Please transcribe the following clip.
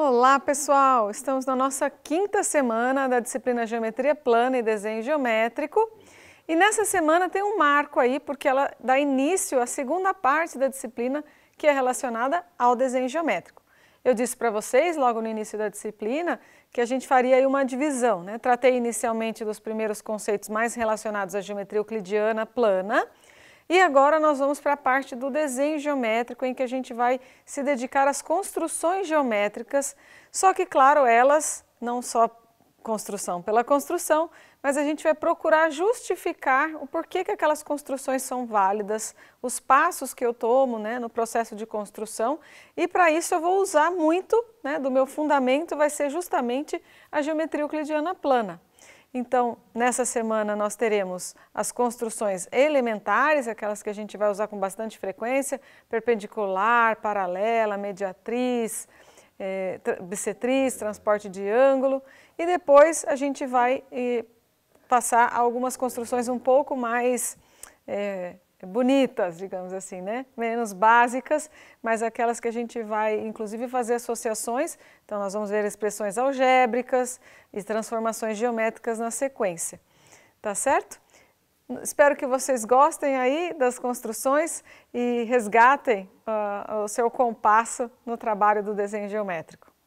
Olá, pessoal! Estamos na nossa quinta semana da disciplina Geometria Plana e Desenho Geométrico. E nessa semana tem um marco aí, porque ela dá início à segunda parte da disciplina que é relacionada ao desenho geométrico. Eu disse para vocês, logo no início da disciplina, que a gente faria aí uma divisão. Né? Tratei inicialmente dos primeiros conceitos mais relacionados à geometria euclidiana plana, e agora nós vamos para a parte do desenho geométrico, em que a gente vai se dedicar às construções geométricas, só que, claro, elas não só construção pela construção, mas a gente vai procurar justificar o porquê que aquelas construções são válidas, os passos que eu tomo né, no processo de construção e para isso eu vou usar muito né, do meu fundamento, vai ser justamente a geometria euclidiana plana. Então, nessa semana nós teremos as construções elementares, aquelas que a gente vai usar com bastante frequência, perpendicular, paralela, mediatriz, é, bissetriz, transporte de ângulo. E depois a gente vai passar eh, passar algumas construções um pouco mais é, bonitas, digamos assim, né? menos básicas, mas aquelas que a gente vai, inclusive, fazer associações. Então, nós vamos ver expressões algébricas e transformações geométricas na sequência. Tá certo? Espero que vocês gostem aí das construções e resgatem uh, o seu compasso no trabalho do desenho geométrico.